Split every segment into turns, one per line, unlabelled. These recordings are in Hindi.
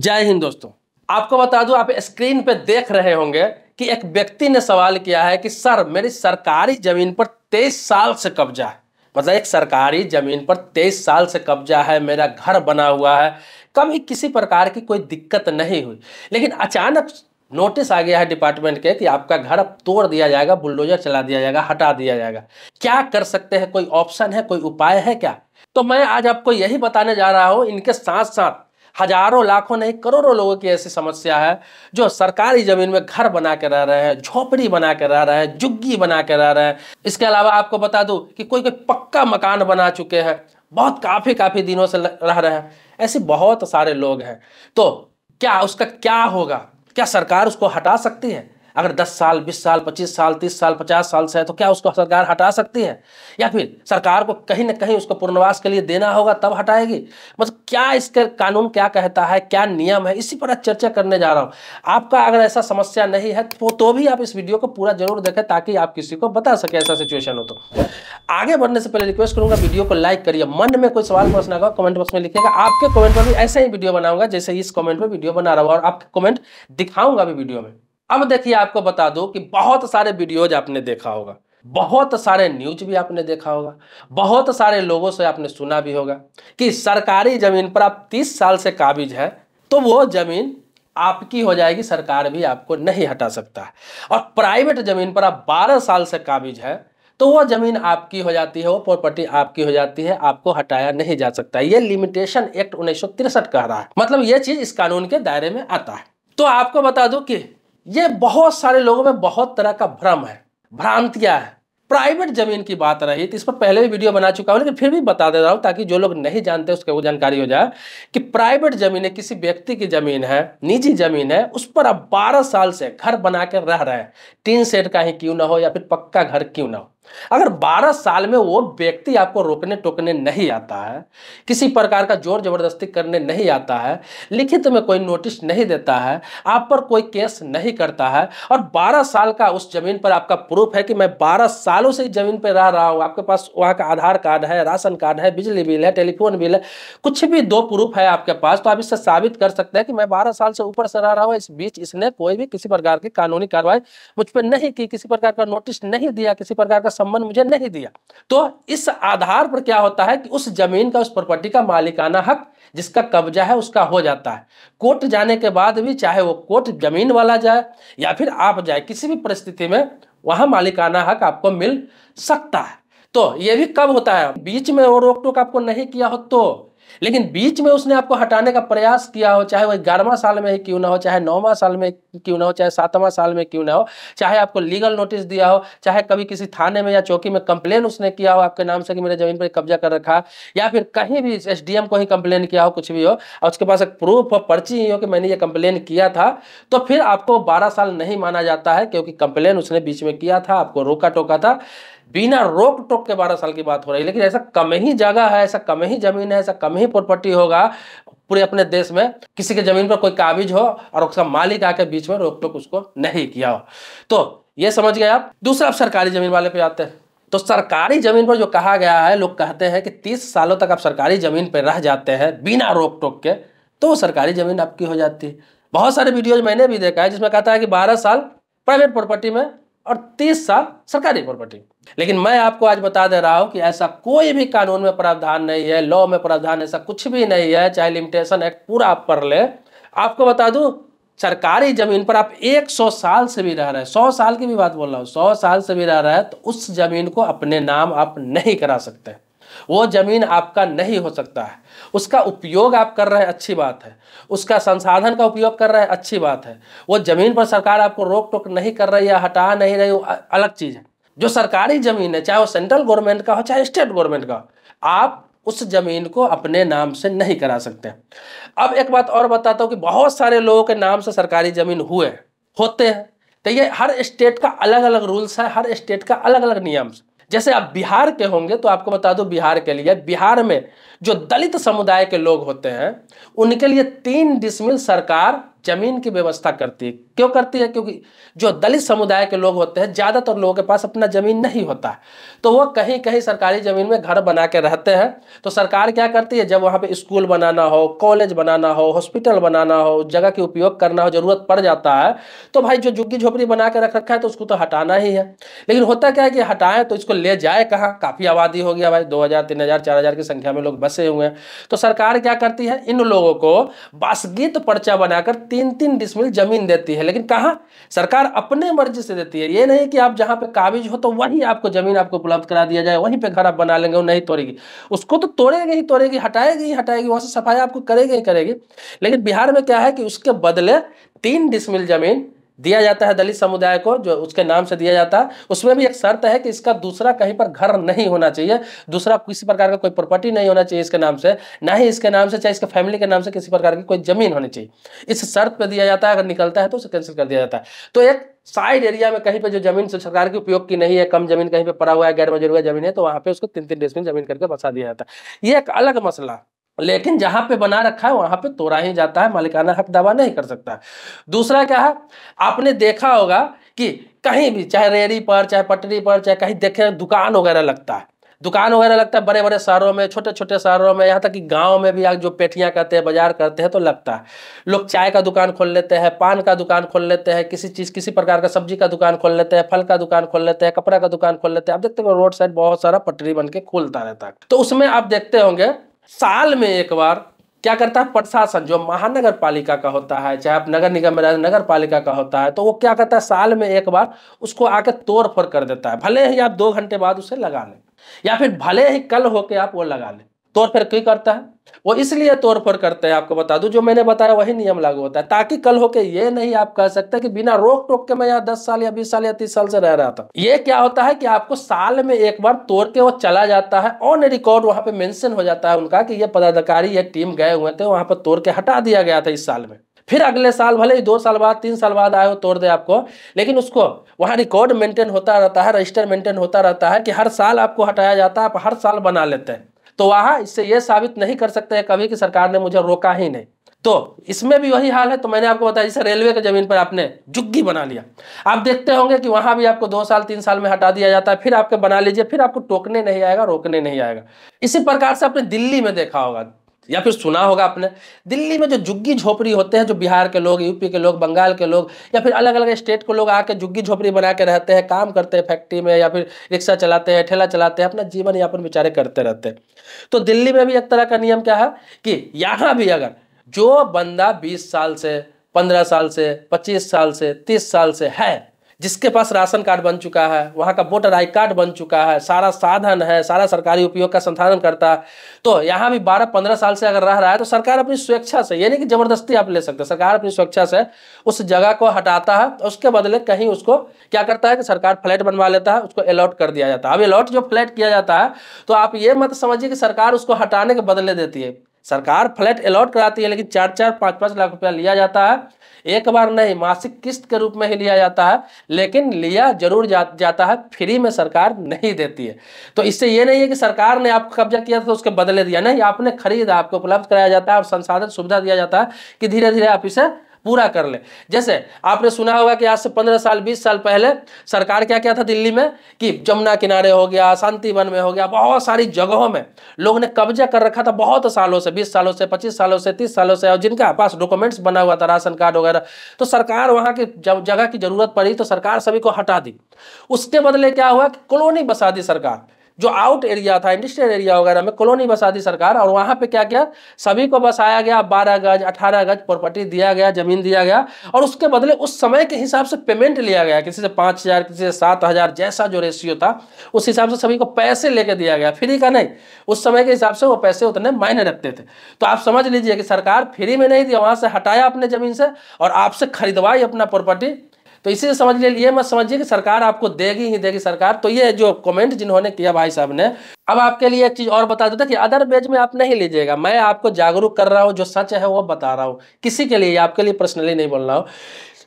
जय हिंद दोस्तों आपको बता दूं आप स्क्रीन पे देख रहे होंगे कि एक व्यक्ति ने सवाल किया है कि सर मेरी सरकारी जमीन पर तेईस साल से कब्जा है मतलब एक सरकारी जमीन पर तेईस साल से कब्जा है मेरा घर बना हुआ है कभी किसी प्रकार की कोई दिक्कत नहीं हुई लेकिन अचानक नोटिस आ गया है डिपार्टमेंट के कि आपका घर अब तोड़ दिया जाएगा बुलडोजर चला दिया जाएगा हटा दिया जाएगा क्या कर सकते हैं कोई ऑप्शन है कोई उपाय है क्या तो मैं आज आपको यही बताने जा रहा हूँ इनके साथ साथ हजारों लाखों नहीं करोड़ों लोगों की ऐसी समस्या है जो सरकारी ज़मीन में घर बना के रह रहे हैं झोपड़ी बना के रह रहे हैं जुग्गी बना के रह रहे हैं इसके अलावा आपको बता दूँ कि कोई कोई पक्का मकान बना चुके हैं बहुत काफ़ी काफ़ी दिनों से रह रहे हैं ऐसे बहुत सारे लोग हैं तो क्या उसका क्या होगा क्या सरकार उसको हटा सकती है अगर 10 साल 20 साल 25 साल 30 साल 50 साल से है तो क्या उसको सरकार हटा सकती है या फिर सरकार को कहीं ना कहीं उसको पुनर्वास के लिए देना होगा तब हटाएगी मतलब क्या इसके कानून क्या कहता है क्या नियम है इसी पर चर्चा करने जा रहा हूँ आपका अगर ऐसा समस्या नहीं है तो, तो भी आप इस वीडियो को पूरा जरूर देखें ताकि आप किसी को बता सके ऐसा सिचुएशन हो तो आगे बढ़ने से पहले रिक्वेस्ट करूंगा वीडियो को लाइक करिए मन में कोई सवाल प्रश्न होगा कमेंट बॉक्स में लिखेगा आपके कमेंट पर भी ऐसे ही वीडियो बनाऊंगा जैसे इस कमेंट पर वीडियो बना रहा हूँ और आपके कमेंट दिखाऊंगा भी वीडियो में अब देखिए आपको बता दूं कि बहुत सारे वीडियोज आपने देखा होगा बहुत सारे न्यूज भी आपने देखा होगा बहुत सारे लोगों से आपने सुना भी होगा कि सरकारी ज़मीन पर आप 30 साल से काबिज है तो वो ज़मीन आपकी हो जाएगी सरकार भी आपको नहीं हटा सकता और प्राइवेट ज़मीन पर आप 12 साल से काबिज है तो वो ज़मीन आपकी हो जाती है वो प्रॉपर्टी आपकी हो जाती है आपको हटाया नहीं जा सकता ये लिमिटेशन एक्ट उन्नीस कह रहा है मतलब ये चीज़ इस कानून के दायरे में आता है तो आपको बता दूं कि ये बहुत सारे लोगों में बहुत तरह का भ्रम है भ्रांतियां है प्राइवेट जमीन की बात रही तो इस पर पहले भी वीडियो बना चुका हूं लेकिन फिर भी बता दे रहा हूं ताकि जो लोग नहीं जानते उसके वो जानकारी हो जाए कि प्राइवेट जमीन है किसी व्यक्ति की जमीन है निजी जमीन है उस पर आप 12 साल से घर बना के रह रहे हैं टीन सेट का ही क्यों ना हो या फिर पक्का घर क्यों ना हो अगर 12 साल में वो व्यक्ति आपको रोकने टोकने नहीं आता है किसी प्रकार का जोर जबरदस्ती करने नहीं आता है लिखित में कोई नोटिस नहीं देता है आप पर कोई केस नहीं करता है और 12 साल का उस ज़मीन पर आपका प्रूफ है कि मैं 12 सालों से ज़मीन पर रह रहा हूं आपके पास वहां का आधार कार्ड है राशन कार्ड है बिजली बिल है टेलीफोन बिल है कुछ भी दो प्रूफ है आपके पास तो आप इससे साबित कर सकते हैं कि मैं बारह साल से ऊपर से रह रहा हूँ इस बीच इसने कोई भी किसी प्रकार की कानूनी कार्रवाई मुझ पर नहीं की किसी प्रकार का नोटिस नहीं दिया किसी प्रकार का का संबंध मुझे नहीं दिया तो इस आधार पर क्या होता है कि उस जमीन का उस प्रॉपर्टी का मालिकाना हक जिसका कब्जा है उसका हो जाता है कोर्ट जाने के बाद भी चाहे वो कोर्ट जमीन वाला जाए या फिर आप जाए किसी भी परिस्थिति में वहां मालिकाना हक आपको मिल सकता है तो ये भी कब होता है बीच में वो रोक टोक आपको नहीं किया हो तो लेकिन बीच में उसने आपको हटाने का प्रयास किया हो चाहे वह ग्यारहवा साल में ही क्यों ना हो चाहे नौवा साल में क्यों ना हो चाहे सातवां साल में क्यों ना हो चाहे आपको लीगल नोटिस दिया हो चाहे कभी किसी थाने में या चौकी में कंप्लेन उसने किया हो आपके नाम से कि मेरे जमीन पर कब्जा कर रखा या फिर कहीं भी एस को ही कंप्लेन किया हो कुछ भी हो और उसके पास एक प्रूफ हो पर्ची ही हो कि मैंने ये कंप्लेन किया था तो फिर आपको बारह साल नहीं माना जाता है क्योंकि कंप्लेन उसने बीच में किया था आपको रोका टोका था बिना रोक टोक के बारह साल की बात हो रही है लेकिन ऐसा कम ही जगह है ऐसा कम ही जमीन है ऐसा कम ही प्रॉपर्टी होगा पूरे अपने देश में किसी के जमीन पर कोई काबिज हो और उसका मालिक आके बीच में रोक टोक उसको नहीं किया हो तो ये समझ गए आप दूसरा आप सरकारी जमीन वाले पे आते हैं तो सरकारी जमीन पर जो कहा गया है लोग कहते हैं कि तीस सालों तक आप सरकारी जमीन पर रह जाते हैं बिना रोक टोक के तो सरकारी जमीन आपकी हो जाती है बहुत सारे वीडियोज मैंने भी देखा है जिसमें कहता है कि बारह साल प्राइवेट प्रॉपर्टी में और तीस साल सरकारी प्रॉपर्टी लेकिन मैं आपको आज बता दे रहा हूं कि ऐसा कोई भी कानून में प्रावधान नहीं है लॉ में प्रावधान ऐसा कुछ भी नहीं है चाहे लिमिटेशन एक्ट पूरा आप पढ़ ले आपको बता दू सरकारी जमीन पर आप 100 साल से भी रह रहे हैं 100 साल की भी बात बोल रहा हूँ 100 साल से भी रह रहा है तो उस जमीन को अपने नाम आप नहीं करा सकते वो ज़मीन आपका नहीं हो सकता है उसका उपयोग आप कर रहे हैं अच्छी बात है उसका संसाधन का उपयोग कर रहे हैं अच्छी बात है वो ज़मीन पर सरकार आपको रोक टोक नहीं कर रही है हटा नहीं रही अलग चीज़ है जो सरकारी ज़मीन है चाहे वो सेंट्रल गवर्नमेंट का हो चाहे स्टेट गवर्नमेंट का आप उस ज़मीन को अपने नाम से नहीं करा सकते अब एक बात और बताता हूँ कि बहुत सारे लोगों के नाम से सरकारी ज़मीन हुए होते हैं तो ये हर स्टेट का अलग अलग रूल्स है हर स्टेट का अलग अलग नियम है जैसे आप बिहार के होंगे तो आपको बता दो बिहार के लिए बिहार में जो दलित समुदाय के लोग होते हैं उनके लिए तीन डिसमिल सरकार जमीन की व्यवस्था करती है क्यों करती है क्योंकि जो दलित समुदाय के लोग होते हैं ज़्यादातर लोगों के पास अपना ज़मीन नहीं होता है तो वो कहीं कहीं सरकारी ज़मीन में घर बना के रहते हैं तो सरकार क्या करती है जब वहाँ पे स्कूल बनाना हो कॉलेज बनाना हो हॉस्पिटल बनाना हो जगह के उपयोग करना हो ज़रूरत पड़ जाता है तो भाई जो झुग्गी झोपड़ी बना के रख रखा है तो उसको तो हटाना ही है लेकिन होता क्या है कि हटाएं तो इसको ले जाए कहाँ काफ़ी आबादी हो गया भाई दो हज़ार तीन हज़ार चार हज़ार की संख्या में लोग बसे हुए हैं तो सरकार क्या करती है इन लोगों को बासगीत पर्चा बनाकर तीन तीन डिसमिल जमीन देती है लेकिन कहाँ सरकार अपने मर्जी से देती है ये नहीं कि आप जहाँ पे काबिज हो तो वहीं आपको जमीन आपको उपलब्ध करा दिया जाए वहीं पे घर आप बना लेंगे वो नहीं तोड़ेगी उसको तो तोड़ेगी ही तोड़ेगी हटाएगी ही हटाएगी वहाँ से सफाई आपको करेगी ही करेगी लेकिन बिहार में क्या है कि उसके बदले तीन डिसमिल जमीन दिया जाता है दलित समुदाय को जो उसके नाम से दिया जाता है उसमें भी एक शर्त है कि इसका दूसरा कहीं पर घर नहीं होना चाहिए दूसरा किसी प्रकार का कोई प्रॉपर्टी नहीं होना चाहिए इसके नाम से ना ही इसके नाम से चाहे इसके फैमिली के नाम से किसी प्रकार की कोई जमीन होनी चाहिए इस शर्त पर दिया जाता है अगर निकलता है तो उसे कैंसिल कर दिया जाता है तो एक साइड एरिया में कहीं पर जो जमीन सरकार के उपयोग की नहीं है कम जमीन कहीं पर पड़ा हुआ है गैर मजरूरी जमीन है तो वहाँ पे उसको तीन तीन डेस्ट जमीन करके बसा दिया जाता है ये एक अलग मसला लेकिन जहां पे बना रखा है वहां पे तोड़ा ही जाता है मालिकाना हक दावा नहीं कर सकता दूसरा क्या है आपने देखा होगा कि कहीं भी चाहे रेहड़ी पर चाहे पटरी पर चाहे कहीं देखे दुकान वगैरह लगता है दुकान वगैरह लगता है बड़े बड़े शहरों में छोटे छोटे शहरों में यहाँ तक कि गांव में भी जो पेठियाँ करते हैं बाजार करते हैं तो लगता है लोग चाय का दुकान खोल लेते हैं पान का दुकान खोल लेते हैं किसी चीज़ किसी प्रकार का सब्जी का दुकान खोल लेते हैं फल का दुकान खोल लेते हैं कपड़ा का दुकान खोल लेते हैं आप देखते हो रोड साइड बहुत सारा पटरी बन के खुलता रहता है तो उसमें आप देखते होंगे साल में एक बार क्या करता है प्रशासन जो महानगर पालिका का होता है चाहे आप नगर निगम में नगर पालिका का होता है तो वो क्या करता है साल में एक बार उसको आके तोड़ फोड़ कर देता है भले ही आप दो घंटे बाद उसे लगा लें या फिर भले ही कल होके आप वो लगा लें फेर क्यों करता है वो इसलिए तोड़फोड़ करते हैं आपको बता दूं जो मैंने बताया वही नियम लागू होता है ताकि कल होके ये नहीं आप कह सकते कि बिना रोक टोक के मैं यहाँ दस साल या बीस साल या तीस साल से रह रहा था ये क्या होता है कि आपको साल में एक बार तोड़ के वो चला जाता है ऑन रिकॉर्ड वहां पे मेंशन हो जाता है उनका कि ये पदाधिकारी ये टीम गए हुए थे वहां पर तोड़ के हटा दिया गया था इस साल में फिर अगले साल भले ही दो साल बाद तीन साल बाद आए हो तोड़ दे आपको लेकिन उसको वहाँ रिकॉर्ड मेंटेन होता रहता है रजिस्टर मेंटेन होता रहता है कि हर साल आपको हटाया जाता है आप हर साल बना लेते हैं तो वहां इससे यह साबित नहीं कर सकते हैं कभी कि सरकार ने मुझे रोका ही नहीं तो इसमें भी वही हाल है तो मैंने आपको बताया जैसे रेलवे के जमीन पर आपने झुग्गी बना लिया आप देखते होंगे कि वहां भी आपको दो साल तीन साल में हटा दिया जाता है फिर आपके बना लीजिए फिर आपको टोकने नहीं आएगा रोकने नहीं आएगा इसी प्रकार से आपने दिल्ली में देखा होगा या फिर सुना होगा आपने दिल्ली में जो जुग्गी झोपड़ी होते हैं जो बिहार के लोग यूपी के लोग बंगाल के लोग या फिर अलग अलग स्टेट के लोग आके जुग्गी झोपड़ी बना के रहते हैं काम करते हैं फैक्ट्री में या फिर रिक्शा चलाते हैं ठेला चलाते हैं अपना जीवन यापन बेचारे करते रहते हैं तो दिल्ली में भी एक तरह का नियम क्या है कि यहाँ भी अगर जो बंदा बीस साल से पंद्रह साल से पच्चीस साल से तीस साल से है जिसके पास राशन कार्ड बन चुका है वहाँ का वोटर आई कार्ड बन चुका है सारा साधन है सारा सरकारी उपयोग का संसाधन करता है तो यहाँ भी बारह पंद्रह साल से अगर रह रहा है तो सरकार अपनी स्वेच्छा से यानी कि ज़बरदस्ती आप ले सकते हैं सरकार अपनी स्वेच्छा से उस जगह को हटाता है तो उसके बदले कहीं उसको क्या करता है कि सरकार फ्लैट बनवा लेता है उसको अलॉट कर दिया जाता है अब अलॉट जो फ्लैट किया जाता है तो आप ये मत समझिए कि सरकार उसको हटाने के बदले देती है सरकार फ्लैट अलॉट कराती है लेकिन चार चार पाँच पाँच लाख रुपया लिया जाता है एक बार नहीं मासिक किस्त के रूप में ही लिया जाता है लेकिन लिया जरूर जा, जाता है फ्री में सरकार नहीं देती है तो इससे ये नहीं है कि सरकार ने आपको कब्जा किया था तो उसके बदले दिया नहीं आपने खरीद आपको उपलब्ध कराया जाता है और संसाधन सुविधा दिया जाता है कि धीरे धीरे आप इसे पूरा कर ले जैसे आपने सुना होगा कि आज से पंद्रह साल बीस साल पहले सरकार क्या क्या था दिल्ली में कि जमुना किनारे हो गया शांति वन में हो गया बहुत सारी जगहों में लोग ने कब्जा कर रखा था बहुत सालों से बीस सालों से पच्चीस सालों से तीस सालों से और जिनका पास डॉक्यूमेंट्स बना हुआ था राशन कार्ड वगैरह तो सरकार वहां की जगह की जरूरत पड़ी तो सरकार सभी को हटा दी उसके बदले क्या हुआ कि कॉलोनी बसा दी सरकार जो आउट एरिया था इंडस्ट्रियल एरिया वगैरह में कॉलोनी बसा दी सरकार और वहां पे क्या किया सभी को बसाया गया बारह गज अठारह गज प्रॉपर्टी दिया गया जमीन दिया गया और उसके बदले उस समय के हिसाब से पेमेंट लिया गया किसी से पाँच हज़ार किसी से सात हज़ार जैसा जो रेशियो था उस हिसाब से सभी को पैसे लेके दिया गया फ्री का नहीं उस समय के हिसाब से वो पैसे उतने मायने रखते थे तो आप समझ लीजिए कि सरकार फ्री में नहीं दिया वहां से हटाया अपने ज़मीन से और आपसे खरीदवाई अपना प्रॉपर्टी तो इसी से समझ लीजिए ये मत समझिए कि सरकार आपको देगी ही देगी सरकार तो ये जो कमेंट जिन्होंने किया भाई साहब ने अब आपके लिए एक चीज़ और बता देता कि अदर बेज में आप नहीं लीजिएगा मैं आपको जागरूक कर रहा हूँ जो सच है वो बता रहा हूँ किसी के लिए आपके लिए पर्सनली नहीं बोल रहा हूँ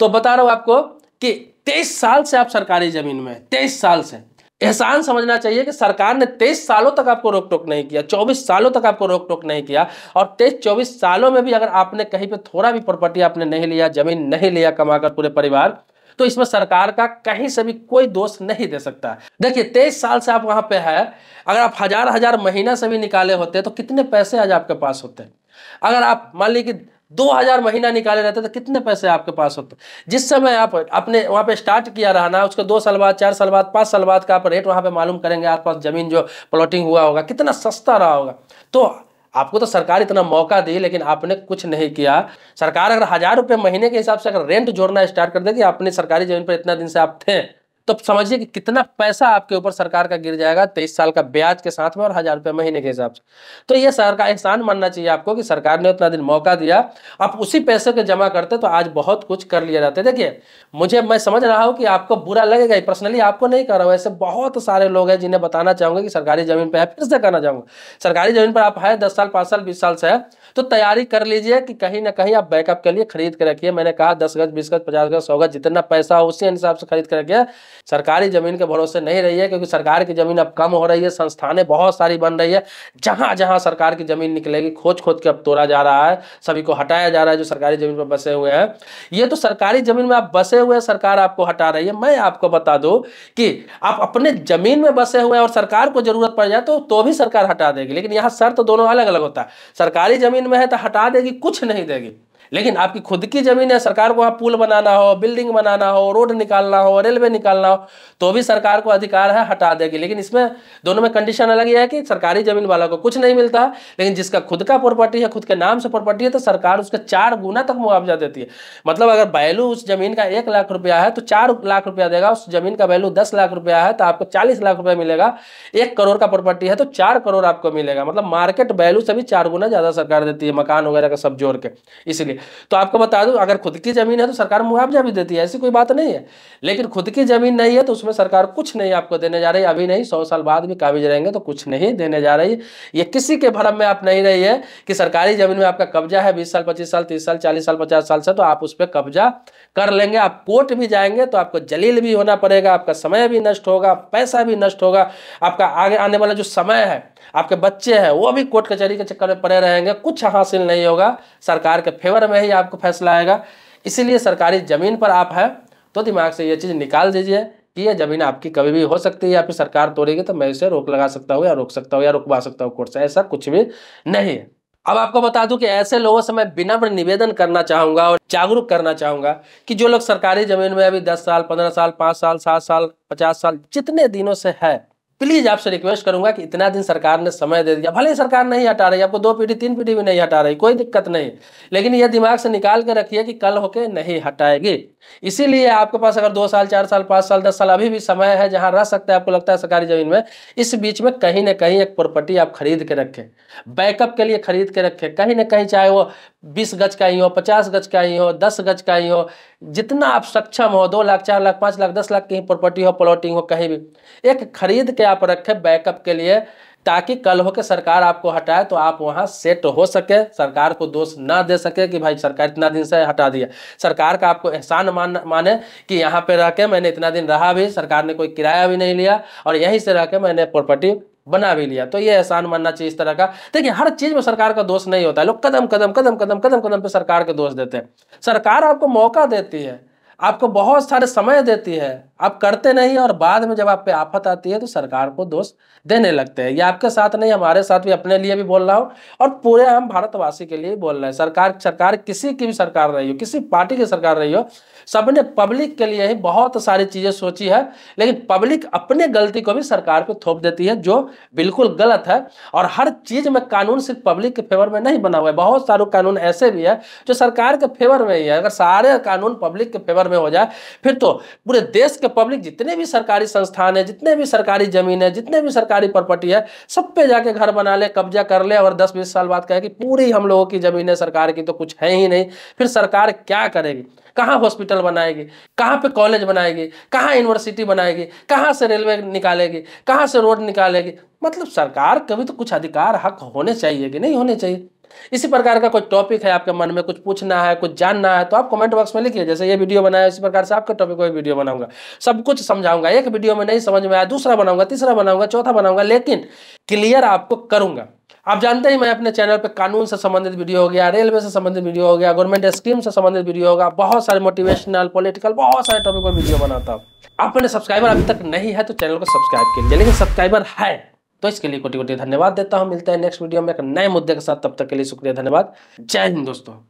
तो बता रहा हूँ आपको कि तेईस साल से आप सरकारी ज़मीन में तेईस साल से एहसान समझना चाहिए कि सरकार ने तेईस सालों तक आपको रोक टोक नहीं किया चौबीस सालों तक आपको रोक टोक नहीं किया और तेईस चौबीस सालों में भी अगर आपने कहीं पे थोड़ा भी प्रॉपर्टी आपने नहीं लिया जमीन नहीं लिया कमाकर पूरे परिवार तो इसमें सरकार का कहीं से भी कोई दोष नहीं दे सकता देखिए तेईस साल से आप वहां पे है अगर आप हजार हजार महीना से भी निकाले होते तो कितने पैसे आज आपके पास होते हैं अगर आप मान लीजिए कि दो हजार महीना निकाले रहते तो कितने पैसे आपके पास होते जिस समय आप अपने वहां पे स्टार्ट किया रहना उसके दो साल बाद चार साल बाद पाँच साल बाद का आप रेट वहां पे मालूम करेंगे आपके पास जमीन जो प्लॉटिंग हुआ होगा कितना सस्ता रहा होगा तो आपको तो सरकार इतना मौका दी लेकिन आपने कुछ नहीं किया सरकार अगर हज़ार रुपये महीने के हिसाब से अगर रेंट जोड़ना स्टार्ट कर देगी अपनी सरकारी जमीन पर इतना दिन से आप थे तो समझिए कि कितना पैसा आपके ऊपर सरकार का गिर जाएगा तेईस साल का ब्याज के साथ में और हजार रुपये महीने के हिसाब से तो ये सरकार एहसान मानना चाहिए आपको कि सरकार ने उतना दिन मौका दिया आप उसी पैसे को जमा करते तो आज बहुत कुछ कर लिया जाता देखिए मुझे मैं समझ रहा हूँ कि आपको बुरा लगेगा पर्सनली आपको नहीं कर रहा हूँ ऐसे बहुत सारे लोग हैं जिन्हें बताना चाहूँगा कि सरकारी ज़मीन पर है फिर से कहना चाहूँगा सरकारी ज़मीन पर आप है दस साल पाँच साल बीस साल से है तो तैयारी कर लीजिए कि कहीं ना कहीं आप बैकअप के लिए खरीद के रखिए मैंने कहा दस गज बीस गज पचास गज सौ गज जितना पैसा हो उसी हिसाब से खरीद के रखिए सरकारी ज़मीन के भरोसे नहीं रही है क्योंकि सरकार की ज़मीन अब कम हो रही है संस्थाने बहुत सारी बन रही है जहां जहां सरकार की ज़मीन निकलेगी खोज खोज के अब तोड़ा जा रहा है सभी को हटाया जा रहा है जो सरकारी ज़मीन पर बसे हुए हैं ये तो सरकारी ज़मीन में आप बसे हुए सरकार आपको हटा रही है मैं आपको बता दू कि आप अपने ज़मीन में बसे हुए हैं और सरकार को ज़रूरत पड़ जाए तो, तो, भी सरकार हटा देगी लेकिन यहाँ तो दोनों अलग अलग होता है सरकारी ज़मीन में है तो हटा देगी कुछ नहीं देगी लेकिन आपकी खुद की जमीन है सरकार को वहां पुल बनाना हो बिल्डिंग बनाना हो रोड निकालना हो रेलवे निकालना हो तो भी सरकार को अधिकार है हटा देगी लेकिन इसमें दोनों में कंडीशन अलग यह है कि सरकारी जमीन वाला को कुछ नहीं मिलता लेकिन जिसका खुद का प्रॉपर्टी है खुद के नाम से प्रॉपर्टी है तो सरकार उसका चार गुना तक मुआवजा देती है मतलब अगर वैल्यू उस जमीन का एक लाख रुपया है तो चार लाख रुपया देगा उस जमीन का वैल्यू दस लाख रुपया है तो आपको चालीस लाख रुपया मिलेगा एक करोड़ का प्रॉपर्टी है तो चार करोड़ आपको मिलेगा मतलब मार्केट वैल्यू से भी चार गुना ज़्यादा सरकार देती है मकान वगैरह का सब जोड़ के इसलिए इसलिए तो आपको बता दूं अगर खुद की ज़मीन है तो सरकार मुआवजा भी देती है ऐसी कोई बात नहीं है लेकिन खुद की ज़मीन नहीं है तो उसमें सरकार कुछ नहीं आपको देने जा रही अभी नहीं सौ साल बाद भी काबिज रहेंगे तो कुछ नहीं देने जा रही ये किसी के भरम में आप नहीं रही है कि सरकारी ज़मीन में आपका कब्जा है बीस साल पच्चीस साल तीस साल चालीस साल पचास साल से तो आप उस पर कब्जा कर लेंगे आप कोर्ट भी जाएंगे तो आपको जलील भी होना पड़ेगा आपका समय भी नष्ट होगा पैसा भी नष्ट होगा आपका आगे आने वाला जो समय है आपके बच्चे हैं वो भी कोर्ट कचहरी के चक्कर में पड़े रहेंगे कुछ हासिल नहीं होगा सरकार के फेवर में ही आपको फैसला आएगा इसीलिए सरकारी ज़मीन पर आप हैं तो दिमाग से ये चीज़ निकाल दीजिए कि ये ज़मीन आपकी कभी भी हो सकती है या फिर सरकार तोड़ेगी तो मैं इसे रोक लगा सकता हूँ या रोक सकता हूँ या रुकवा सकता हूँ कोर्ट से ऐसा कुछ भी नहीं है अब आपको बता दूं कि ऐसे लोगों से मैं विनम्र निवेदन करना चाहूँगा और जागरूक करना चाहूँगा कि जो लोग सरकारी ज़मीन में अभी दस साल पंद्रह साल 5 साल सात साल पचास साल जितने दिनों से है प्लीज़ आपसे रिक्वेस्ट करूंगा कि इतना दिन सरकार ने समय दे दिया भले ही सरकार नहीं हटा रही आपको दो पीढ़ी तीन पीढ़ी भी नहीं हटा रही कोई दिक्कत नहीं लेकिन यह दिमाग से निकाल के रखिए कि कल होके नहीं हटाएगी इसीलिए आपके पास अगर दो साल चार साल पाँच साल दस साल अभी भी समय है जहाँ रह सकता है आपको लगता है सरकारी ज़मीन में इस बीच में कहीं ना कहीं एक प्रॉपर्टी आप खरीद के रखें बैकअप के लिए खरीद के रखें कहीं ना कहीं चाहे वो बीस गज का ही हो पचास गज का ही हो दस गज का ही हो जितना आप सक्षम हो दो लाख चार लाख पाँच लाख दस लाख की प्रॉपर्टी हो प्लॉटिंग हो कहीं भी एक खरीद के आप रखें बैकअप के लिए ताकि कल हो के सरकार आपको हटाए तो आप वहाँ सेट हो सके सरकार को दोष ना दे सके कि भाई सरकार इतना दिन से हटा दिया सरकार का आपको एहसान मान माने कि यहाँ पे रह के मैंने इतना दिन रहा भी सरकार ने कोई किराया भी नहीं लिया और यहीं से रह के मैंने प्रॉपर्टी बना भी लिया तो ये एहसान मानना चाहिए इस तरह का देखिए हर चीज़ में सरकार का दोष नहीं होता है लोग कदम कदम कदम कदम कदम कदम पे सरकार के दोष देते हैं सरकार आपको मौका देती है आपको बहुत सारे समय देती है आप करते नहीं और बाद में जब आप पे आफत आती है तो सरकार को दोष देने लगते हैं ये आपके साथ नहीं हमारे साथ भी अपने लिए भी बोल रहा हूँ और पूरे हम भारतवासी के लिए बोल रहे हैं सरकार सरकार किसी की भी सरकार रही हो किसी पार्टी की सरकार रही हो सबने पब्लिक के लिए ही बहुत सारी चीज़ें सोची है लेकिन पब्लिक अपने गलती को भी सरकार पर थोप देती है जो बिल्कुल गलत है और हर चीज़ में कानून सिर्फ पब्लिक के फेवर में नहीं बना हुआ है बहुत सारे कानून ऐसे भी है जो सरकार के फेवर में ही है अगर सारे कानून पब्लिक के फेवर निर्माण में हो जाए फिर तो पूरे देश के पब्लिक जितने भी सरकारी संस्थान है जितने भी सरकारी जमीन है जितने भी सरकारी प्रॉपर्टी है सब पे जाके घर बना ले कब्जा कर ले और दस बीस साल बाद कहे कि पूरी हम लोगों की जमीन है सरकार की तो कुछ है ही नहीं फिर सरकार क्या करेगी कहाँ हॉस्पिटल बनाएगी कहाँ पे कॉलेज बनाएगी कहाँ यूनिवर्सिटी बनाएगी कहाँ से रेलवे निकालेगी कहाँ से रोड निकालेगी मतलब सरकार कभी तो कुछ अधिकार हक होने चाहिए कि नहीं होने चाहिए इसी प्रकार का कोई टॉपिक है आपके मन में कुछ पूछना है कुछ जानना है तो आप कमेंट बॉक्स में लिखिए जैसे ये वीडियो बनाया इसी प्रकार से आपके टॉपिक पर वीडियो बनाऊंगा सब कुछ समझाऊंगा एक वीडियो में नहीं समझ में आया दूसरा बनाऊंगा तीसरा बनाऊंगा चौथा बनाऊंगा लेकिन क्लियर आपको करूंगा आप जानते ही मैं अपने चैनल पे कानून से संबंधित वीडियो हो गया रेलवे से संबंधित वीडियो हो गया गवर्नमेंट स्कीम से संबंधित वीडियो होगा बहुत सारे मोटिवेशनल पॉलिटिकल बहुत सारे टॉपिक पर वीडियो बनाता हूँ आपने सब्सक्राइबर अभी तक नहीं है तो चैनल को सब्सक्राइब कीजिए लेकिन सब्सक्राइबर है तो इसके लिए कोटि कोटि धन्यवाद देता हूँ मिलते हैं नेक्स्ट वीडियो में एक नए मुद्दे के साथ तब तक के लिए शुक्रिया धन्यवाद जय हिंद दोस्तों